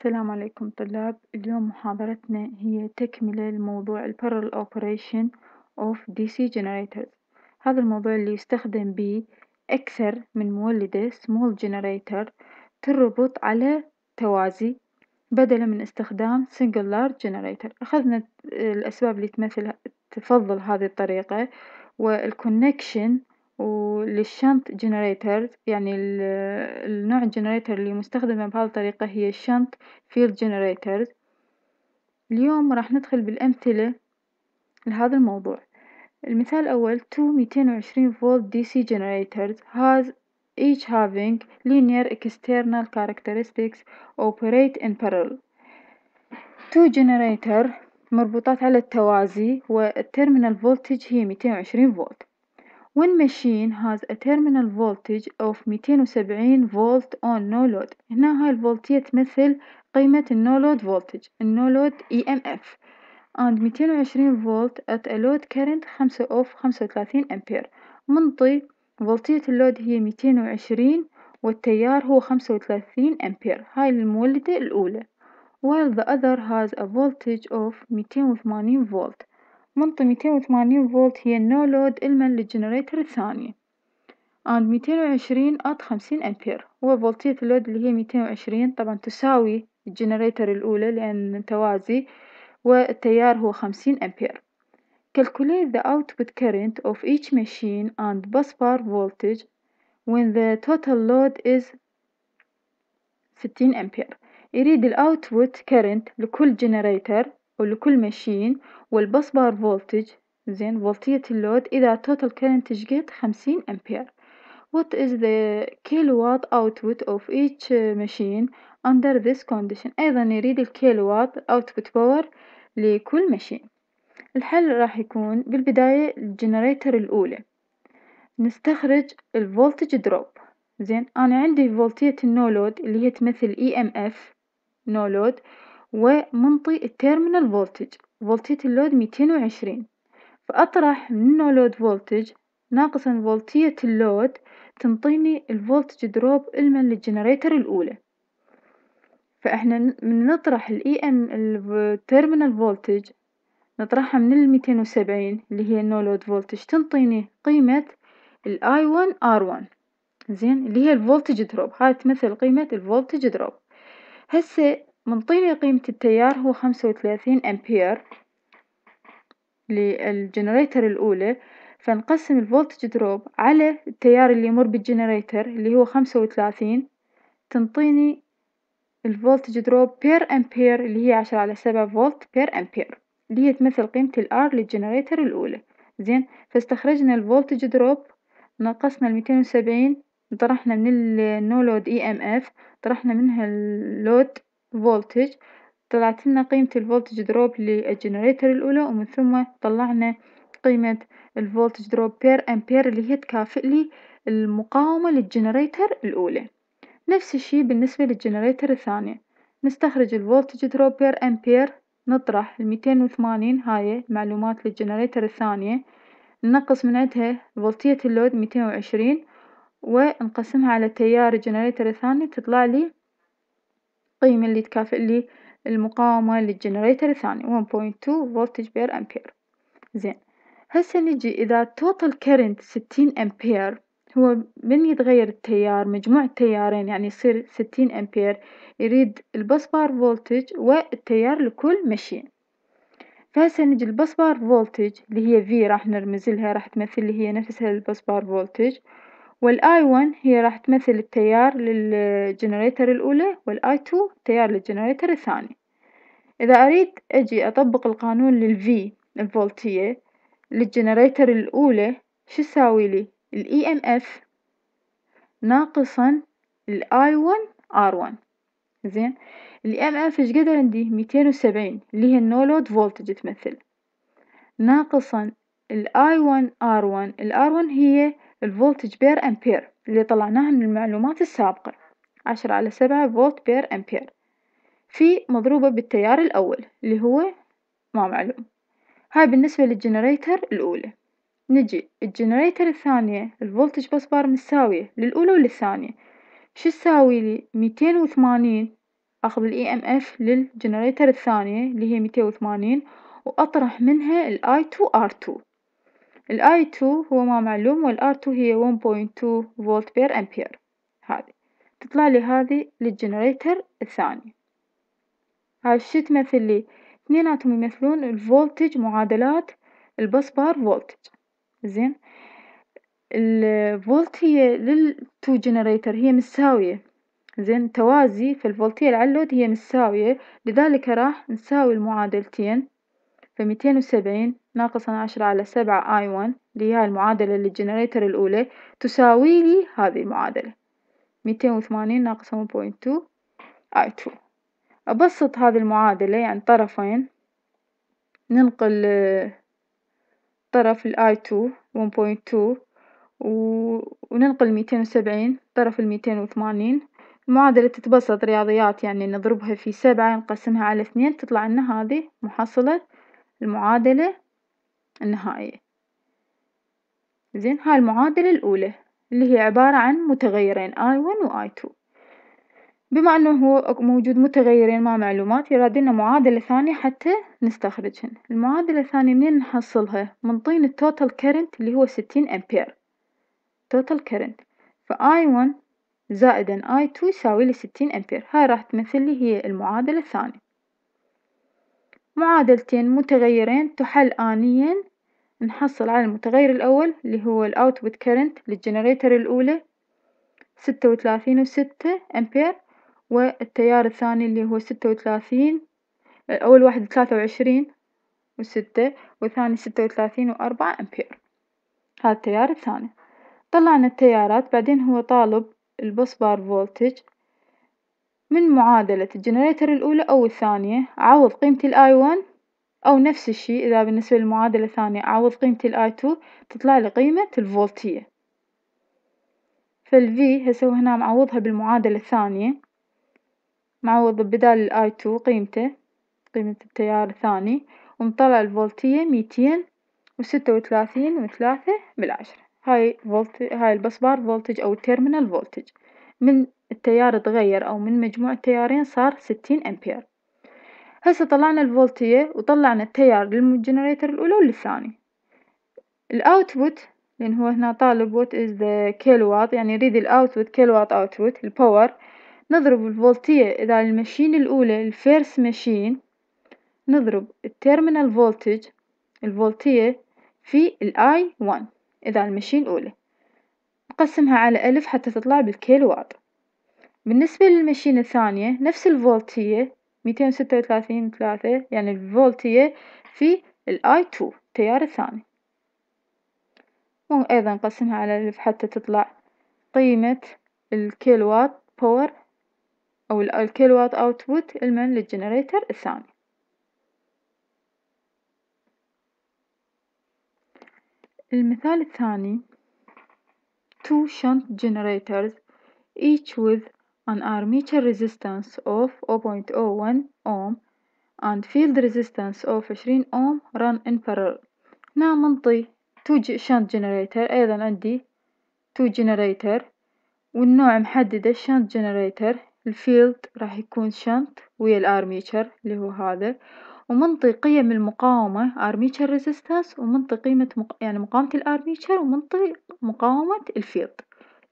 السلام عليكم طلاب اليوم محاضرتنا هي تكملة لموضوع ال Parallel Operation of DC Generators هذا الموضوع اللي يستخدم بيه أكثر من مولدة Small Generator تربط على توازي بدلا من استخدام Single Large Generator أخذنا الأسباب اللي تمثل تفضل هذه الطريقة والconnection وللشنط جنريترز يعني النوع الجنريتر اللي مستخدمة بهالطريقة هي الشنط فيلد جنريترز اليوم راح ندخل بالأمثلة لهذا الموضوع المثال الأول تو وعشرين فولت دي DC جنريتر has each having linear external characteristics operate in parallel تو جنريتر مربوطات على التوازي والترمينال فولتج هي ميتين وعشرين فولت When machine has a terminal voltage of 270 volt on no load هنا هاي الفولتية تمثل قيمة النو لود voltage النو لود EMF and 220 فولت at a load current 5 of 35 أمبير منطي فولتية اللود هي 220 والتيار هو 35 أمبير هاي المولدة الأولى while the other has a voltage of 280 volt منطي ميتين وثمانين فولت هي النو لود إلمن للجنريتر الثاني عند ميتين وعشرين آت خمسين أمبير وفولتية اللود اللي هي ميتين وعشرين طبعا تساوي الجنريتر الأولى لأن توازي والتيار هو خمسين أمبير. Calculate the output current of each machine and busbar voltage when the total load is 60 أمبير. يريد الأوتبوت كرنت لكل جنريتر ولكل ماشين بار فولتج زين فولتية اللود إذا توتال current شقد خمسين أمبير what is the kilowatt output of each uh, machine under this condition أيضا يريد الكيلوات output power لكل ماشين الحل راح يكون بالبداية الجنريتر الأولى نستخرج الفولتج دروب زين أنا عندي فولتية النو لود اللي هي تمثل EMF نو لود ومنطي التيرمينال فولتج فولتية اللود ميتين وعشرين فأطرح منه لود فولتج ناقصا فولتية اللود تنطيني الفولتج دروب المن للجنريتر الأولى فإحنا من نطرح الإي إم e التيرمينال فولتج نطرحها من الميتين وسبعين اللي هي النو لود فولتج تنطيني قيمة الآي ون آر ون زين اللي هي الفولتج دروب هاي تمثل قيمة الفولتج دروب هسه منطيلي قيمة التيار هو خمسة وثلاثين أمبير للجنريتر الأولى فنقسم الفولتج دروب على التيار اللي يمر بالجنريتر اللي هو خمسة وثلاثين تنطيني الفولتج دروب بير أمبير اللي هي عشرة على سبعة فولت بير أمبير اللي هي تمثل قيمة الآر للجنريتر الأولى زين فاستخرجنا الفولتج دروب نقصنا الميتين وسبعين طرحنا من النو لود اي ام اف طرحنا منها اللود فولتج طلعت لنا قيمة الفولتج دروب للجنريتر الأولى ومن ثم طلعنا قيمة الفولتج دروب بير أمبير اللي هي تكافئ لي المقاومة للجنريتر الأولى نفس الشي بالنسبة للجنريتر الثانية نستخرج الفولتج دروب بير أمبير نطرح الميتين وثمانين هاي المعلومات للجنريتر الثانية ننقص من عدها فولتية اللود ميتين وعشرين ونقسمها على تيار الجنريتر الثاني تطلع لي القيمة اللي تكافئ لي المقاومة للجنريتر الثاني 1.2 فولتج بير أمبير زين هسه نجي إذا التوتال كرنت ستين أمبير هو من يتغير التيار مجموع التيارين يعني يصير ستين أمبير يريد البس بار فولتج والتيار لكل مشين فهسه نجي البس بار فولتج اللي هي في راح نرمزلها راح تمثل اللي هي نفسها البس بار فولتج. والآي ون هي راح تمثل التيار للجنريتر الأولى والآي تو تيار للجنريتر الثاني، إذا أريد أجي أطبق القانون للفي الفولتية للجنريتر الأولى شو تساويلي الإي إم إف ناقصا الآي ون آر ون زين الإي إم إف قدر عندي ميتين وسبعين اللي هي النو لود فولتج تمثل ناقصا الآي ون آر ون الآر ون هي الفولتج بير أمبير اللي طلعناها من المعلومات السابقة عشرة على سبعة فولت بير أمبير في مضروبة بالتيار الأول اللي هو ما معلوم هاي بالنسبة للجنريتر الأولى نجي الجنريتر الثانية الفولتج بصبار مساوية للأولى وللثانية شو تساوي لي ميتين وثمانين أخذ الإي إم إف للجنريتر الثانية اللي هي ميتين وثمانين وأطرح منها الآي تو آر تو i 2 هو ما معلوم r 2 هي 1.2 فولت بير امبير هذه تطلع لي هذه للجنريتر الثاني هاي الشي تمثل لي اثنيناتهم يمثلون الفولتج معادلات بار فولتج زين الفولت هي للتو جنريتر هي مساوية زين توازي فالفولتية العلود هي مساوية لذلك راح نساوي المعادلتين فميتين وسبعين ناقصا عشرة على سبعة سبعة 1 اللي هي المعادلة للجنريتر الأولى تساوي لي هذه المعادلة ميتين وثمانين ناقص ون بوينت تو أبسط هذه المعادلة يعني طرفين ننقل آه، طرف الاي i ون بوينت تو وننقل ميتين وسبعين طرف الميتين وثمانين المعادلة تتبسط رياضيات يعني نضربها في سبعة نقسمها على اثنين تطلع لنا هذه محصلة المعادلة النهائية زين هاي المعادلة الأولى اللي هي عبارة عن متغيرين I1 و I2 بما أنه هو موجود متغيرين مع معلومات يراد لنا معادلة ثانية حتى نستخرجهن المعادلة الثانية منين نحصلها من طين التوتال كارنت اللي هو ستين أمبير توتال كارنت i 1 زائدا i 2 يساوي لي ستين أمبير هاي راح تمثل لي هي المعادلة الثانية معادلتين متغيرين تحل آنيا نحصل على المتغير الأول اللي هو الـ Output Current للجنريتر الأولى ستة وثلاثين وستة أمبير والتيار الثاني اللي هو ستة وثلاثين أول واحد ثلاثة وعشرين وستة والثاني ستة وثلاثين وأربعة أمبير هذا التيار الثاني طلعنا التيارات بعدين هو طالب البصبار فولتج من معادلة الجنريتر الأولى أو الثانية عوض قيمة الآي ون أو نفس الشي إذا بالنسبة للمعادلة الثانية عوض قيمة الآي تو تطلع لي قيمة الفولتية فالفي هسوي هنا معوضها بالمعادلة الثانية معوض بدال الآي تو قيمته قيمة التيار الثاني ومطلع الفولتية ميتين وستة وثلاثين وثلاثة بالعشرة هاي فولت هاي البصبار فولتج أو التيرمينال فولتج من التيار اتغير أو من مجموع التيارين صار ستين أمبير هسه طلعنا الفولتية وطلعنا التيار للجنريتر الأولى والثاني الأوتبوت لأن هو هنا طالب وات is the kilowatt يعني يريد الأوتبوت كيلوات أوتبوت الباور نضرب الفولتية إذا المشين الأولى الفيرس ماشين نضرب التيرمينال فولتج الفولتية في الاي 1 إذا المشين الأولى نقسمها على ألف حتى تطلع بالكيلوات بالنسبة للمشينة الثانية نفس الفولتية ميتين وستة وثلاثين ثلاثة يعني الفولتية في الاي تو التيار الثاني وأيضا نقسمها على ألف حتى تطلع قيمة الكيلوات باور أو الكيلوات أوتبوت المن للجنريتر الثاني المثال الثاني two shunt generators each with an armature resistance of 0.01 ohm and field resistance of 20 ohm run in parallel هنا منطي 2 shunt generator أيضا عندي 2 generator والنوع محدد shunt generator الفيلد راح يكون shunt ويا الارميتشر اللي هو هذا ومنطي قيم المقاومة ارميتشر resistance ومنطي قيمة مق... يعني مقاومة الارميتشر ومنطي مقاومة الفيلد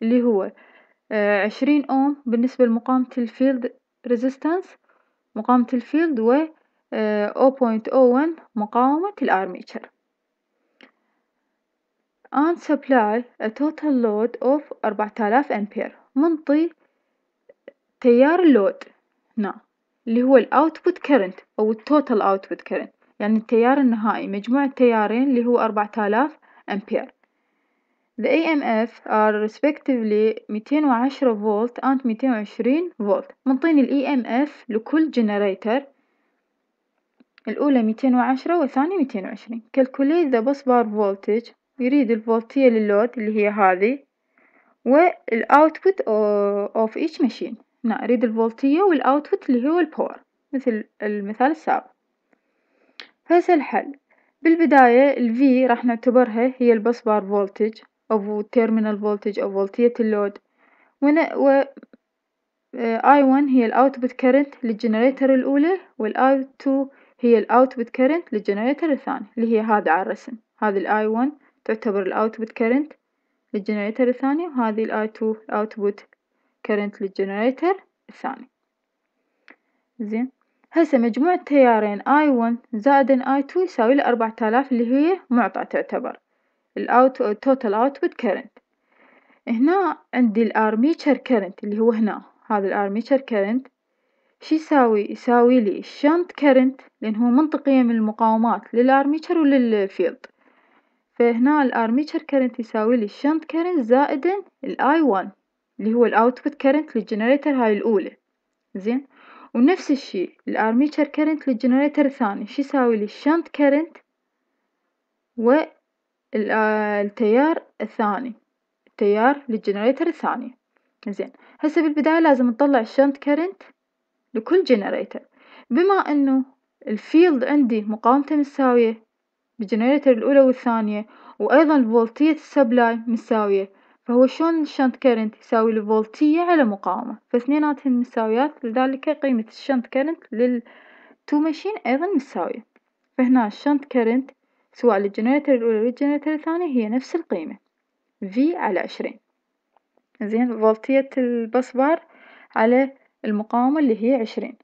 اللي هو آه، عشرين أوم بالنسبة لمقاومة الفيلد ريزيستانس مقاومة الفيلد و آه، او بوينت او ون مقاومة الارميتشر. and supply a total load of الاف أمبير منطي تيار اللود هنا نعم. اللي هو الأوتبوت كرنت أو التوتال أوتبوت كرنت يعني التيار النهائي مجموع التيارين اللي هو الاف أمبير The AMS are respectively 210 فولت and 220 فولت منطين ال EMF لكل جنريتر الأولى 210 والثانية 220 calculate the bus bar voltage يريد الفولتية للود اللي هي هذه output of each machine هنا نعم، أريد الفولتية output اللي هو power مثل المثال السابق فهسه الحل بالبداية ال V راح نعتبرها هي البس بار فولتج أو terminal voltage أو فولتية اللود ون- و I1 هي الأوتبوت current للجنريتر الأولى i 2 هي الأوتبوت current للجنريتر الثاني اللي هي هذا على الرسم هذي i 1 تعتبر الأوتبوت current للجنريتر الثاني وهذي i 2 الأوتبوت current للجنريتر الثاني زين هسه مجموع التيارين i 1 زائد 2 يساوي له أربعة آلاف اللي هي معطى تعتبر الاوت توتال اوتبوت كرنت هنا عندي الارميتشر كرنت اللي هو هنا هذا الارميتشر كرنت شو يساوي يساوي لي الشنط كرنت لان هو منطقيه من المقاومات للارميتشر وللفيلد فهنا الارميتشر كرنت يساوي لي الشنط كرنت زائد الاي 1 اللي هو الاوتبوت كرنت للجنريتر هاي الاولى زين ونفس الشيء الارميتشر كرنت للجنريتر الثاني شو يساوي لي الشنط كرنت ال آه، التيار الثاني التيار للجنريتر الثاني زين هسه بالبداية لازم نطلع الشنت كرنت لكل جنريتر بما انه الفيلد عندي مقاومته مساوية بالجنريتر الأولى والثانية وايضا الفولتية السبلاي مساوية فهو شلون الشنت كرنت يساوي الفولتية على مقاومة فاثنيناتهن مساويات لذلك قيمة الشنت كرنت للتو ماشين ايضا مساوية فهنا الشنت كرنت سواء للجنريتر الأولى للجنريتر الثانية هي نفس القيمة V على عشرين زين فولتية البصبار على المقاومة اللي هي عشرين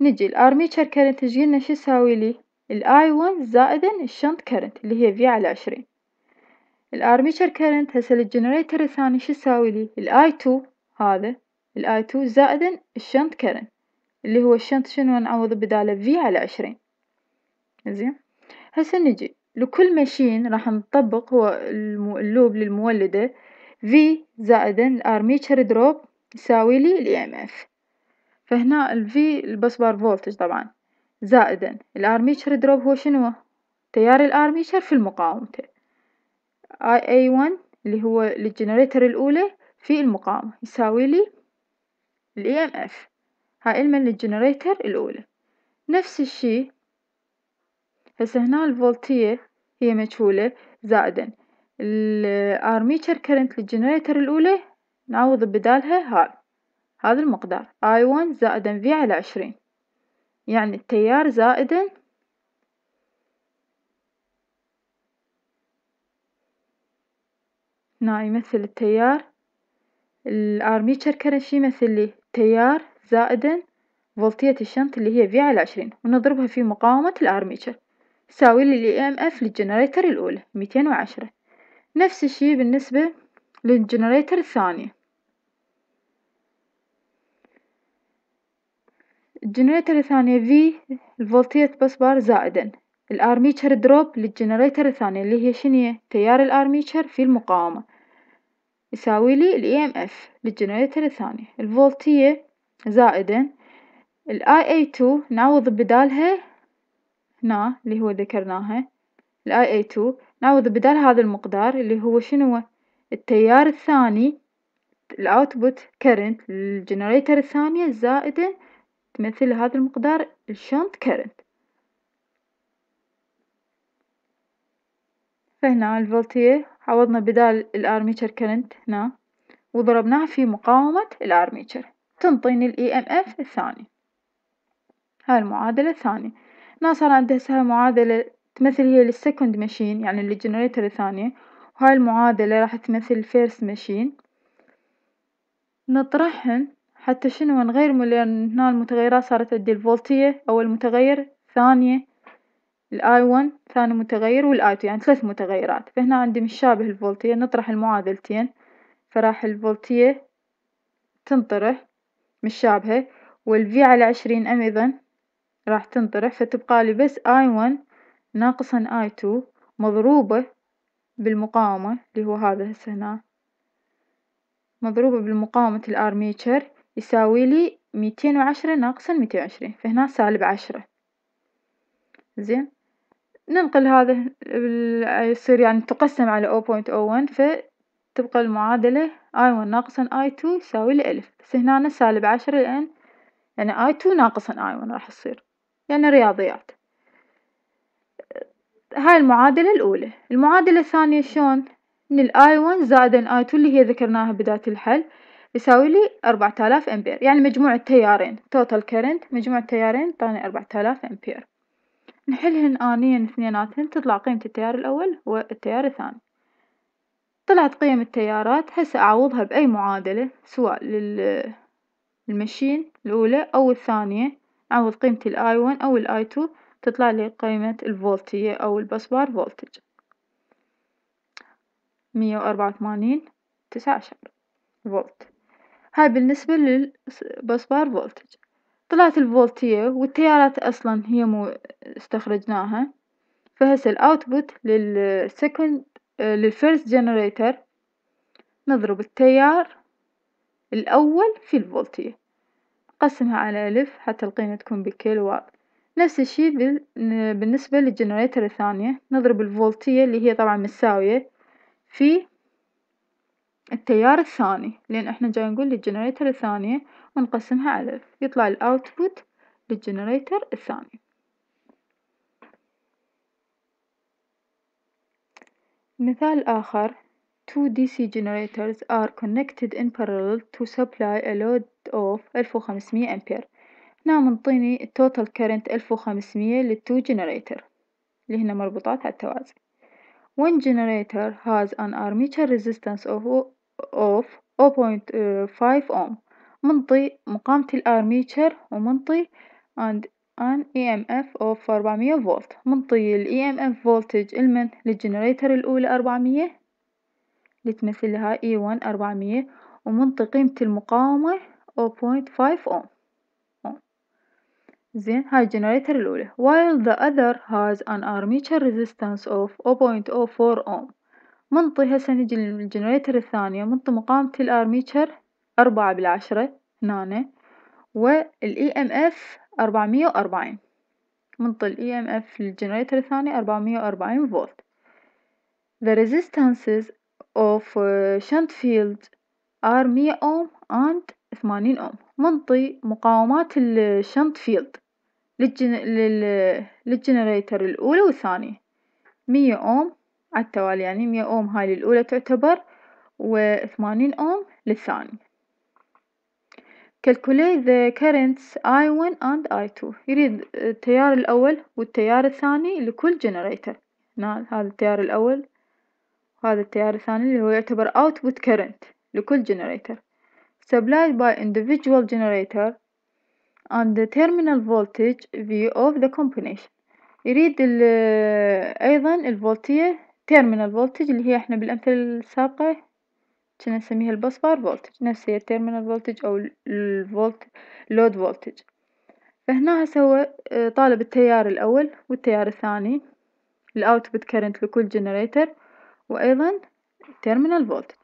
نجي الارميتشر كرنت تجينا شو يساوي لي الاي 1 زائدا الشنط كرنت اللي هي في على عشرين الارميتشر كرنت هسه للجنريتر الثاني شو يساوي لي الاي 2 هذا الاي 2 زائدا الشنط كرنت اللي هو الشنط شنو نعوض بداله في على عشرين زين هسه نجي لكل ماشين راح نطبق هو اللوب للمولدة V زائد الأرميتشر دروب يساوي لي الـ EMF فهنا ال V البصبر فولتج طبعا زائدا الأرميتشر دروب هو شنو تيار الأرميتشر في المقاومته I A1 اللي هو الجنريتر الأولى في المقاومة يساوي لي الـ EMF هاي إلمن للجنريتر الأولى نفس الشي هسه هنا الفولتية هي مجهولة زائدا الارميتشر كرنت للجنريتر الأولى نعوض بدالها هاي هذا المقدار I 1 زائدا V على عشرين يعني التيار زائدا هنا يمثل التيار الارميتشر كرنت شي يمثل لي تيار زائدا فولتية الشنط اللي هي في على عشرين ونضربها في مقاومة الارميتشر تساوي لي إم إف e للجنريتر الأولى ميتين وعشرة نفس الشي بالنسبة للجنريتر الثانية الجنريتر الثانية V الفولتية بس بار زائدا الأرميتشر دروب للجنريتر الثانية اللي هي شنية تيار الأرميتشر في المقاومة يساوي لي إم إف e للجنريتر الثانية الفولتية زائدا ال إي تو نعوض بدالها هنا اللي هو ذكرناها ال IA2 نعوض بدال هذا المقدار اللي هو شنو التيار الثاني الاوتبوت كرنت للجنريتر الثانية زائدة تمثل هذا المقدار الشنط كرنت فهنا الفولتية عوضنا بدال الارميتشر كرنت هنا وضربناها في مقاومة الارميتشر تنطيني الـ EMF الثاني هاي المعادلة الثانية ناصر هسه معادلة تمثل هي للسكند ماشين يعني للجنريتر الثانية وهاي المعادلة راح تمثل الفيرست ماشين نطرحهن حتى شنو نغير لأن يعني هنا المتغيرات صارت عندي الفولتية أول متغير ثانية الاي 1 ثاني متغير والاي 2 يعني ثلاث متغيرات فهنا عندي مشابه الفولتية نطرح المعادلتين فراح الفولتية تنطرح مشابهة والفي على عشرين أيضا راح تنطرح فتبقى لي بس I1 ناقصا I2 مضروبة بالمقاومة اللي هو هذا هسه هنا مضروبة بالمقاومة الارميتشر يساوي لي وعشرة ناقصا ميتين 220 فهنا سالب عشرة زين ننقل هذا يصير يعني تقسم على 0.01 فتبقى المعادلة I1 ناقصا I2 يساوي لي 1000 بس هنا سالب عشرة لأن يعني I2 ناقصا I1 راح يصير يعني رياضيات هاي المعادلة الأولى المعادلة الثانية شلون إن i 1 زائد i 2 اللي هي ذكرناها بداية الحل يساوي لي أربعة آلاف أمبير يعني مجموع التيارين Total Current مجموع التيارين طاني أربعة آلاف أمبير نحلهن آنيا اثنيناتهن تطلع قيمة التيار الأول والتيار الثاني طلعت قيم التيارات هسه أعوضها بأي معادلة سواء للمشين الأولى أو الثانية أعوض قيمة الآي 1 أو الآي 2 تطلع لي قيمة الفولتية أو البسبار فولتج مية وأربعة وثمانين تسعة عشر فولت هاي بالنسبة للبسبار فولتج طلعت الفولتية والتيارات أصلا هي مو استخرجناها فهسه الأوتبوت للسكند للفيرست جنريتر نضرب التيار الأول في الفولتية. قسمها على ألف حتى القيمة تكون بالكيلو وات نفس الشي بالنسبة للجنريتر الثانية نضرب الفولتية اللي هي طبعا متساوية في التيار الثاني لأن احنا جاي نقول للجنريتر الثانية ونقسمها على ألف يطلع الأوتبوت للجنريتر الثاني مثال آخر two DC generators are connected in parallel to supply a load of 1500 أمبير هنا منطيني التوتال كارنت 1500 للتو جنريتر اللي هنا مربوطات على التوازي one generator has an armature resistance of of 0.5 ohm منطي مقامة الارميتشر ومنطي and an EMF of 400 فولت منطي ال EMF voltage المن للجنريتر الأولى 400 اللي تمثلها E1 400 ومنطي قيمة المقاومة 0.5 ohm زين هاي الجنريتر الأولى while the other has an armature resistance of 0.04 ohm منطي هسه نجي للجنريتر الثانية منطي مقاومة الأرميتشر أربعة بالعشرة نانا والـ EMF أربعمية وأربعين منطي الـ EMF للجنريتر الثاني أربعمية وأربعين فولت The resistances of uh, shunt field are 100 ohm and ثمانين أوم منطي مقاومات الشنط فيلد للجن- للجنريتر الأولى والثانية مية أوم عالتوالي يعني مية أوم هاي للأولى تعتبر وثمانين أوم للثانية. calculate the currents I 1 and I 2 يريد التيار الأول والتيار الثاني لكل جنريتر هنا هذا التيار الأول وهذا التيار الثاني اللي هو يعتبر output current لكل جنريتر. stabilized by individual generator and the terminal voltage V of the combination يريد ال أيضا الفولتية terminal voltage اللي هي احنا بالأمثلة السابقة كنا نسميها البسبار voltage نفس هي terminal voltage أو الفولت load voltage فهنا هسه هو طالب التيار الأول والتيار الثاني ال output current لكل generator وأيضا terminal voltage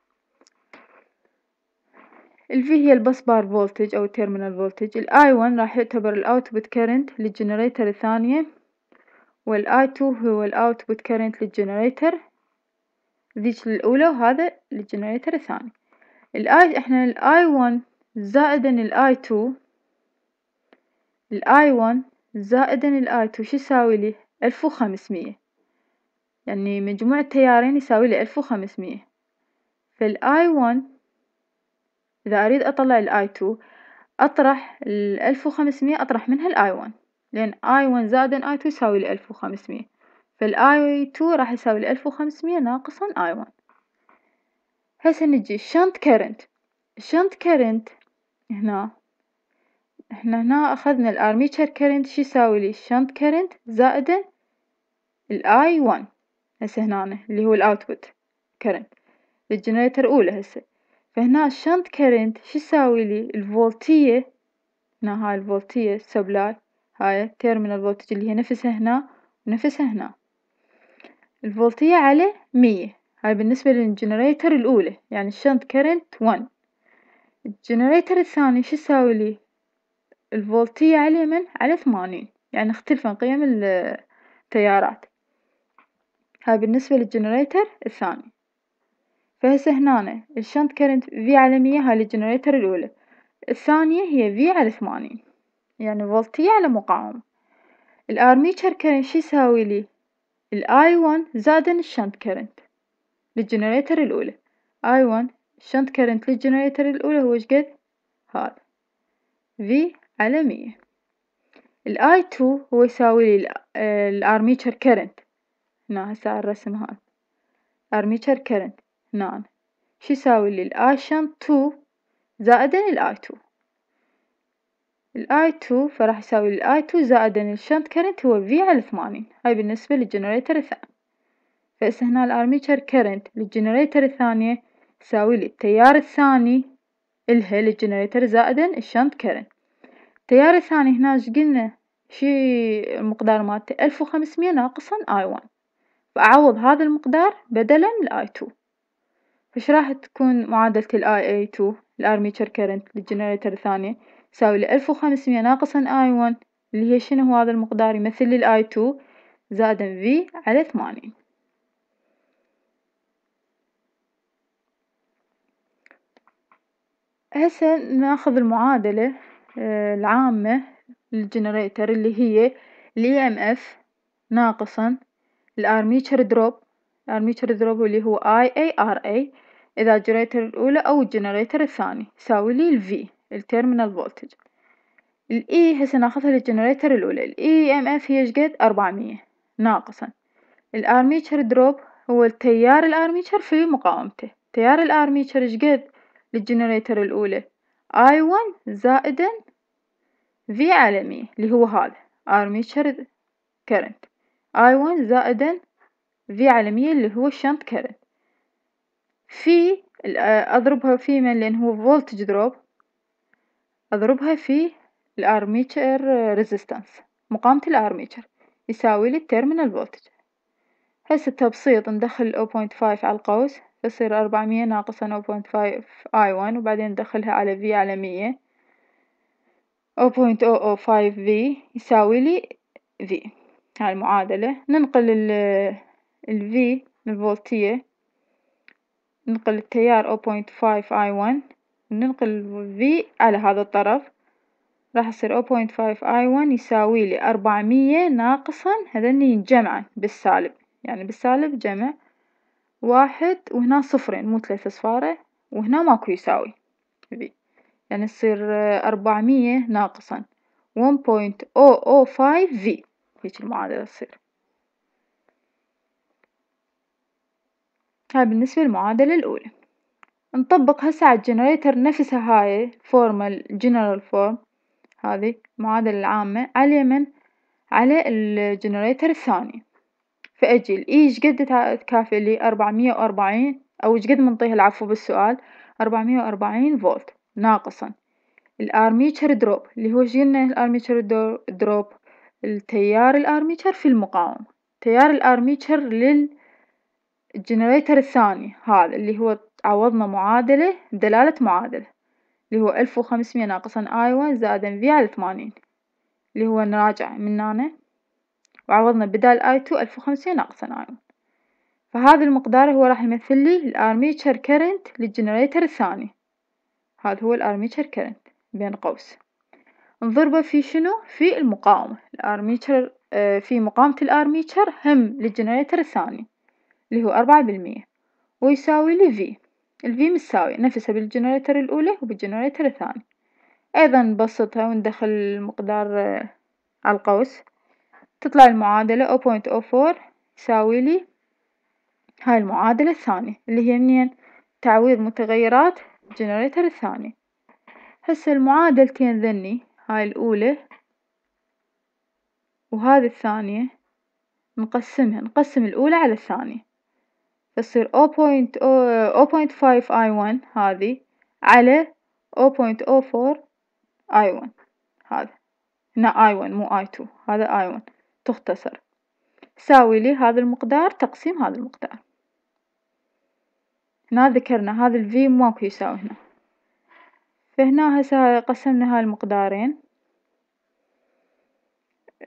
ال V هي البس بار فولتج أو التيرمينال فولتج ال I1 راح يعتبر الأوتبوت كرنت للجنريتر الثانية وال I2 هو الأوتبوت كرنت للجنريتر ذيج الأولى وهذا للجنريتر الثاني ال I احنا ال I1 زائدا ال I2 ال I1 زائدا ال I2 شو يساوي لي؟ ألف وخمسمية يعني مجموع التيارين يساوي لي ألف وخمسمية فال I1 إذا أريد أطلع الـ i2 أطرح الـ 1500 أطرح منها الـ i1 لأن i1 زائد i2 يساوي الـ 1500 فالـ i2 راح يساوي الـ 1500 ناقصاً i1 هسه نجي شنت كرنت شنت كرنت هنا احنا هنا أخذنا الارميتشر كرنت current شو يساوي لي شنت كرنت زائد الـ i1 هسه هنا اللي هو الاوتبوت كرنت الجنريتر أولى هسه فهنا الشنت كرنت شو لي الفولتية هنا هاي الفولتية سبلاي هاي التيرمينال فولتج اللي هي نفسها هنا ونفسها هنا الفولتية على مية هاي بالنسبة للجنريتر الأولى يعني الشنت كرنت ون الجنريتر الثاني شو لي الفولتية على من على ثمانين يعني اختلفن قيم التيارات هاي بالنسبة للجنريتر الثاني فهسة هنا الشنت كرنت في على مية هاي الجنريتر الأولى الثانية هي في على ثمانين يعني فولتية على مقاومة الأرميتشر كرنت لي الآي ون زادا الشنت كرنت للجنريتر الأولى آي ون الشنت كرنت للجنريتر الأولى هو شقد هذا في على مية الآي تو هو يساويلي آه، الأرميتشر كرنت هنا هسة الرسم هذا أرميتشر كرنت اثنان نعم. شو يساوي لي الآيشن تو زائدا الآي تو الاي 2 فراح يساوي الاي 2 زائدا الشنت كرنت هو في على ثمانين هاي بالنسبة للجنريتر الثاني فهسه هنا الارميتشر كرنت للجنريتر الثانية يساوي لي التيار الثاني الها للجنريتر زائدا الشنت كرنت التيار الثاني هنا ايش قلنا شي المقدار مالته ألف وخمسمية ناقصا اي 1 فأعوض هذا المقدار بدلا من الاي 2 إيش راح تكون معادلة الـ ia 2 الارميتشر كرنت للجنريتر الثانية تساوي لألف وخمسمية ناقصا I I1 اللي هي شنو هو هذا المقدار يمثل لي الـ I 2 زائدا V على ثمانين. هسة ناخذ المعادلة آه، العامة للجنريتر اللي هي الـ EMF ناقصا الارميتشر دروب الارميتشر دروب اللي هو IARA إذا الجنريتر الأولى أو الجنريتر الثاني يساوي لي الفي التيرمينال فولتج E هسه ناخذها للجنريتر الأولى الـ ام e اف هي شقد أربعمية ناقصا الأرميتشر دروب هو التيار الأرميتشر في مقاومته تيار الأرميتشر شقد للجنريتر الأولى i 1 زائدا في على مية اللي هو هذا أرميتشر كرنت i 1 زائدا في على مية اللي هو الشنط كرنت في آه، أضربها في من لأن هو فولتج دروب أضربها في الارميتشر ريزيستانس مقاومة الارميتشر يساوي لي التيرمينال فولتج هسه التبسيط ندخل 0.5 على القوس يصير 400 ناقصا 0.5 I1 وبعدين ندخلها على V على 100 0.005 V يساوي لي V هاي المعادلة ننقل ال V الفولتية ننقل التيار 0.5 I1 وننقل V على هذا الطرف راح يصير 0.5 I1 يساوي لي 400 ناقصا هذني جمعا بالسالب يعني بالسالب جمع واحد وهنا صفرين مو ثلاثة صفارة وهنا ماكو يساوي V يعني يصير 400 ناقصا 1.005 V هيك المعادلة تصير هاي بالنسبة للمعادلة الأولى نطبق هسا على الجنريتر نفسها هاي فورمال جنرال فورم هذه المعادلة العامة على من على الجنريتر الثاني فأجي الإي شقد تكافئ لي أربعمية وأربعين أو شقد منطيه العفو بالسؤال أربعمية وأربعين فولت ناقصا الأرميتشر دروب اللي هو شو الأرميتشر دروب التيار الأرميتشر في المقاومة تيار الأرميتشر لل الجنريتر الثاني هذا اللي هو عوضنا معادلة دلالة معادلة اللي هو ألف وخمسمية ناقصا آي آيوة ون زائد في على ثمانين اللي هو نراجع من هنا وعوضنا بدال آي تو ألف وخمسمية ناقصا آي آيوة. ون فهذا المقدار هو راح يمثل لي الأرميتشر كرنت للجنريتر الثاني هذا هو الأرميتشر كرنت بين قوس نضربه في شنو؟ في المقاومة الأرميتشر آه، في مقاومة الأرميتشر هم للجنريتر الثاني اللي هو أربعة بالمية ويساوي لي ال الفي متساوية نفسها بالجنريتر الأولى وبالجنريتر الثاني أيضا نبسطها وندخل المقدار آه، على القوس تطلع المعادلة أو بوينت أو فور يساوي لي هاي المعادلة الثانية اللي هي منين تعويض متغيرات الجنريتر الثاني هسه المعادلتين ذني هاي الأولى وهذه الثانية نقسمها نقسم الأولى على الثانية يصير او بوينت او بوينت فايف هذي على او بوينت 1 هذا هنا I1 مو اي تو هذا I1 تختصر تساوي لي هذا المقدار تقسيم هذا المقدار هنا ذكرنا هذا الفي ماكو يساوي هنا فهنا هسه قسمنا هاي المقدارين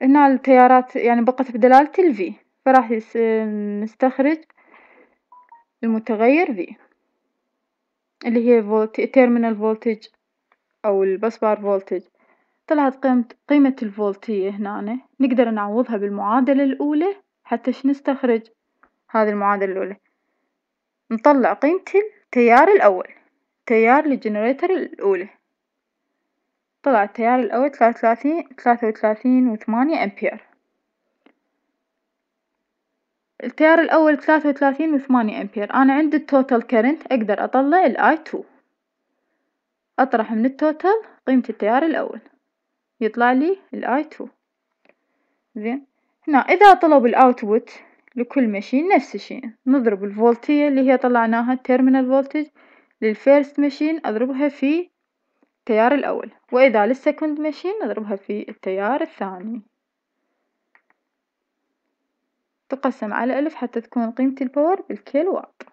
هنا التيارات يعني بقت بدلالة V فراح نستخرج المتغير V اللي هي terminal voltage فولتج أو البسبار فولتج طلعت قيمة قيمة الفولتية هنا نقدر نعوضها بالمعادلة الأولى حتى شو نستخرج هذه المعادلة الأولى نطلع قيمة التيار الأول تيار الجنريتر الأولى طلع التيار الأول ثلاثة وثلاثين ثلاثة وثلاثين وثمانية أمبير التيار الأول ثلاثة وثلاثين وثمانية أمبير أنا عندي التوتال كرنت أقدر أطلع الآي تو أطرح من التوتال قيمة التيار الأول يطلع لي الآي تو زين هنا إذا طلب الأوتبوت لكل ماشين نفس الشيء نضرب الفولتية اللي هي طلعناها التيرمينال فولتج للفيرست ماشين أضربها في التيار الأول وإذا للسكند ماشين أضربها في التيار الثاني تقسم على ألف حتى تكون قيمة الباور بالكيلو واط.